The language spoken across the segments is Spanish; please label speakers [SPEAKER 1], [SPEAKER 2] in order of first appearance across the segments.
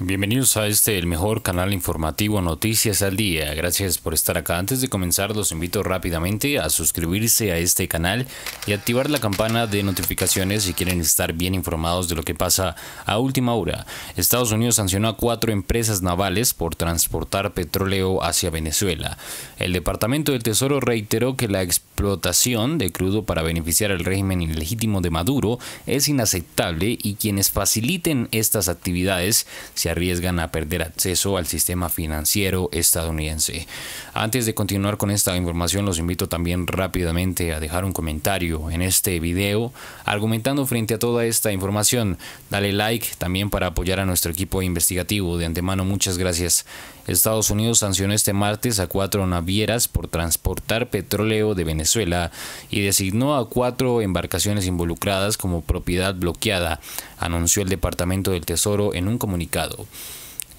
[SPEAKER 1] Bienvenidos a este, el mejor canal informativo Noticias al Día. Gracias por estar acá. Antes de comenzar, los invito rápidamente a suscribirse a este canal y activar la campana de notificaciones si quieren estar bien informados de lo que pasa a última hora. Estados Unidos sancionó a cuatro empresas navales por transportar petróleo hacia Venezuela. El Departamento del Tesoro reiteró que la explotación de crudo para beneficiar al régimen ilegítimo de Maduro es inaceptable y quienes faciliten estas actividades se arriesgan a perder acceso al sistema financiero estadounidense. Antes de continuar con esta información, los invito también rápidamente a dejar un comentario en este video argumentando frente a toda esta información. Dale like también para apoyar a nuestro equipo investigativo. De antemano, muchas gracias. Estados Unidos sancionó este martes a cuatro navieras por transportar petróleo de Venezuela y designó a cuatro embarcaciones involucradas como propiedad bloqueada, anunció el Departamento del Tesoro en un comunicado.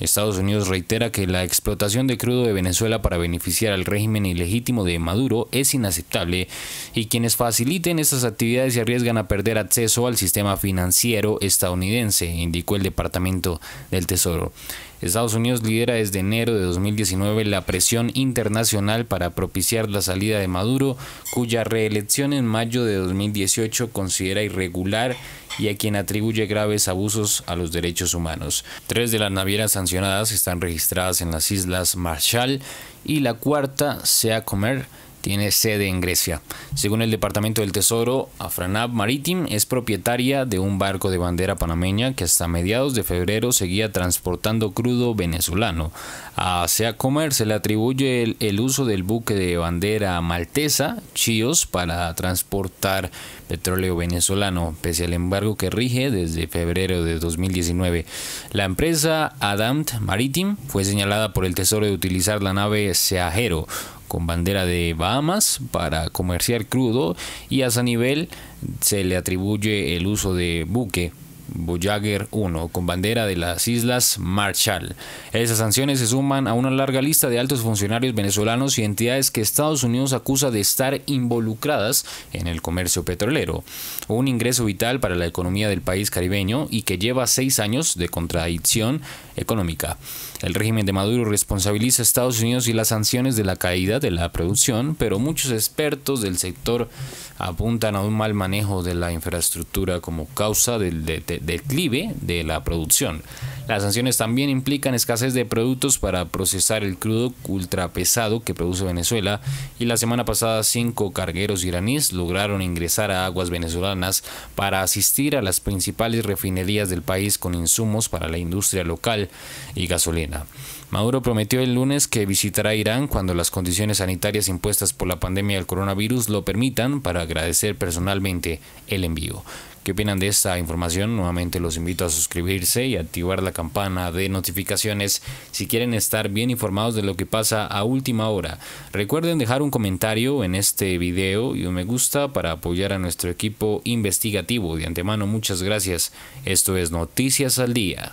[SPEAKER 1] Estados Unidos reitera que la explotación de crudo de Venezuela para beneficiar al régimen ilegítimo de Maduro es inaceptable y quienes faciliten estas actividades se arriesgan a perder acceso al sistema financiero estadounidense, indicó el Departamento del Tesoro. Estados Unidos lidera desde enero de 2019 la presión internacional para propiciar la salida de Maduro, cuya reelección en mayo de 2018 considera irregular y a quien atribuye graves abusos a los derechos humanos. Tres de las navieras sancionadas están registradas en las Islas Marshall y la cuarta, Sea Comer, tiene sede en Grecia. Según el Departamento del Tesoro, Afranab Maritim es propietaria de un barco de bandera panameña que hasta mediados de febrero seguía transportando crudo venezolano. A Sea se le atribuye el, uso del buque de bandera maltesa, Chios, para transportar petróleo venezolano, pese al embargo que rige desde febrero de 2019. La empresa Adamt Maritim fue señalada por el Tesoro de utilizar la nave Seajero, con bandera de Bahamas para comerciar crudo y a ese nivel se le atribuye el uso de buque Voyager 1 con bandera de las Islas Marshall. Esas sanciones se suman a una larga lista de altos funcionarios venezolanos y entidades que Estados Unidos acusa de estar involucradas en el comercio petrolero, un ingreso vital para la economía del país caribeño y que lleva seis años de contradicción económica. El régimen de Maduro responsabiliza a Estados Unidos y las sanciones de la caída de la producción, pero muchos expertos del sector apuntan a un mal manejo de la infraestructura como causa del, deterioro declive de la producción. Las sanciones también implican escasez de productos para procesar el crudo ultrapesado que produce Venezuela y la semana pasada cinco cargueros iraníes lograron ingresar a aguas venezolanas para asistir a las principales refinerías del país con insumos para la industria local y gasolina. Maduro prometió el lunes que visitará Irán cuando las condiciones sanitarias impuestas por la pandemia del coronavirus lo permitan para agradecer personalmente el envío. ¿Qué opinan de esta información? Nuevamente los invito a suscribirse y activar la campana de notificaciones si quieren estar bien informados de lo que pasa a última hora. Recuerden dejar un comentario en este video y un me gusta para apoyar a nuestro equipo investigativo. De antemano muchas gracias. Esto es Noticias al Día.